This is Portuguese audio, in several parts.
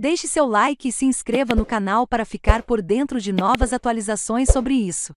Deixe seu like e se inscreva no canal para ficar por dentro de novas atualizações sobre isso.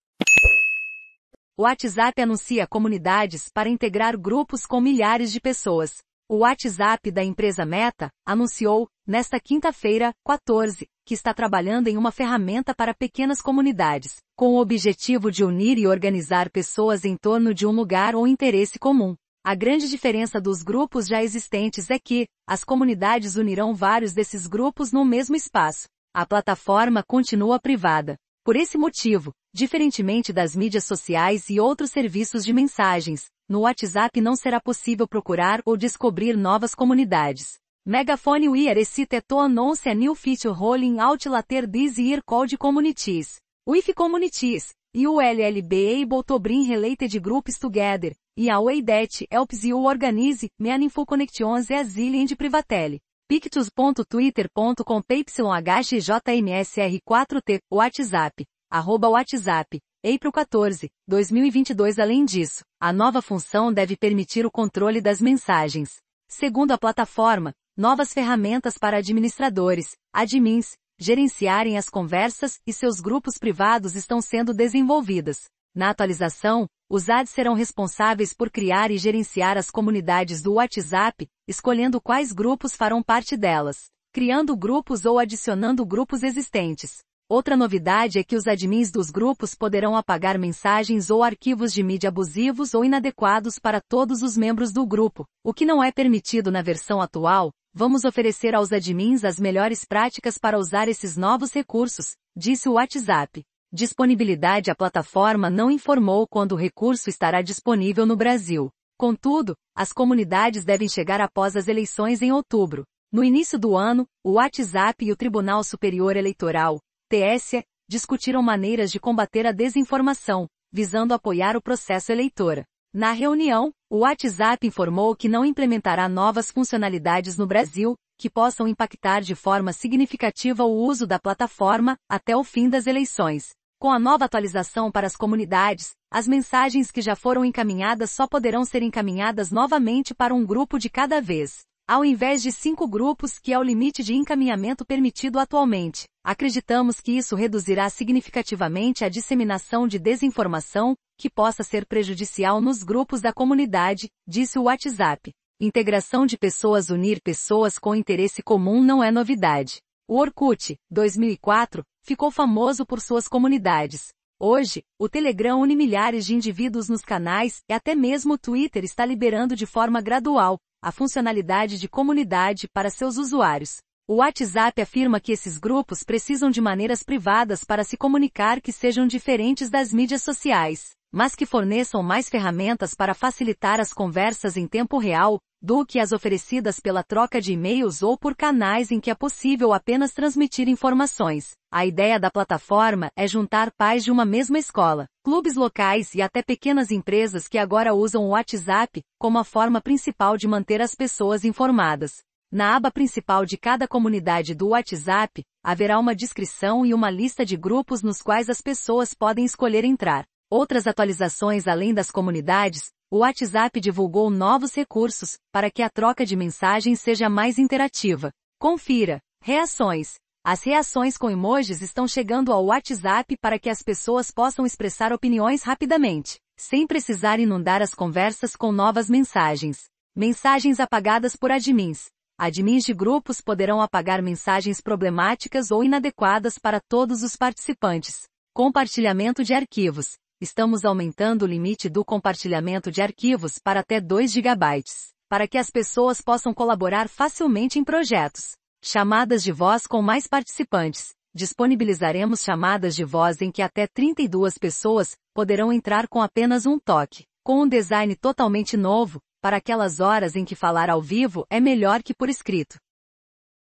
O WhatsApp anuncia comunidades para integrar grupos com milhares de pessoas. O WhatsApp da empresa Meta anunciou, nesta quinta-feira, 14, que está trabalhando em uma ferramenta para pequenas comunidades, com o objetivo de unir e organizar pessoas em torno de um lugar ou interesse comum. A grande diferença dos grupos já existentes é que, as comunidades unirão vários desses grupos no mesmo espaço. A plataforma continua privada. Por esse motivo, diferentemente das mídias sociais e outros serviços de mensagens, no WhatsApp não será possível procurar ou descobrir novas comunidades. Megafone Weir Exciteto Announce a New Feature Rolling Out Later This Year Called Communities. WIF Communities, ULLB able to bring related groups together, e a way that helps you organize, man Connections e asilien de Privatele. pictus.twitter.com pyhjmsr4t, WhatsApp, arroba WhatsApp, April 14, 2022 Além disso, a nova função deve permitir o controle das mensagens. Segundo a plataforma, novas ferramentas para administradores, admins, gerenciarem as conversas e seus grupos privados estão sendo desenvolvidas. Na atualização, os ads serão responsáveis por criar e gerenciar as comunidades do WhatsApp, escolhendo quais grupos farão parte delas, criando grupos ou adicionando grupos existentes. Outra novidade é que os admins dos grupos poderão apagar mensagens ou arquivos de mídia abusivos ou inadequados para todos os membros do grupo, o que não é permitido na versão atual, Vamos oferecer aos admins as melhores práticas para usar esses novos recursos, disse o WhatsApp. Disponibilidade A plataforma não informou quando o recurso estará disponível no Brasil. Contudo, as comunidades devem chegar após as eleições em outubro. No início do ano, o WhatsApp e o Tribunal Superior Eleitoral, TSE, discutiram maneiras de combater a desinformação, visando apoiar o processo eleitor. Na reunião, o WhatsApp informou que não implementará novas funcionalidades no Brasil, que possam impactar de forma significativa o uso da plataforma, até o fim das eleições. Com a nova atualização para as comunidades, as mensagens que já foram encaminhadas só poderão ser encaminhadas novamente para um grupo de cada vez ao invés de cinco grupos, que é o limite de encaminhamento permitido atualmente. Acreditamos que isso reduzirá significativamente a disseminação de desinformação, que possa ser prejudicial nos grupos da comunidade, disse o WhatsApp. Integração de pessoas unir pessoas com interesse comum não é novidade. O Orkut, 2004, ficou famoso por suas comunidades. Hoje, o Telegram une milhares de indivíduos nos canais e até mesmo o Twitter está liberando de forma gradual, a funcionalidade de comunidade para seus usuários. O WhatsApp afirma que esses grupos precisam de maneiras privadas para se comunicar que sejam diferentes das mídias sociais mas que forneçam mais ferramentas para facilitar as conversas em tempo real, do que as oferecidas pela troca de e-mails ou por canais em que é possível apenas transmitir informações. A ideia da plataforma é juntar pais de uma mesma escola, clubes locais e até pequenas empresas que agora usam o WhatsApp como a forma principal de manter as pessoas informadas. Na aba principal de cada comunidade do WhatsApp, haverá uma descrição e uma lista de grupos nos quais as pessoas podem escolher entrar. Outras atualizações além das comunidades, o WhatsApp divulgou novos recursos para que a troca de mensagens seja mais interativa. Confira. Reações. As reações com emojis estão chegando ao WhatsApp para que as pessoas possam expressar opiniões rapidamente, sem precisar inundar as conversas com novas mensagens. Mensagens apagadas por admins. Admins de grupos poderão apagar mensagens problemáticas ou inadequadas para todos os participantes. Compartilhamento de arquivos estamos aumentando o limite do compartilhamento de arquivos para até 2 GB, para que as pessoas possam colaborar facilmente em projetos. Chamadas de voz com mais participantes. Disponibilizaremos chamadas de voz em que até 32 pessoas poderão entrar com apenas um toque, com um design totalmente novo, para aquelas horas em que falar ao vivo é melhor que por escrito.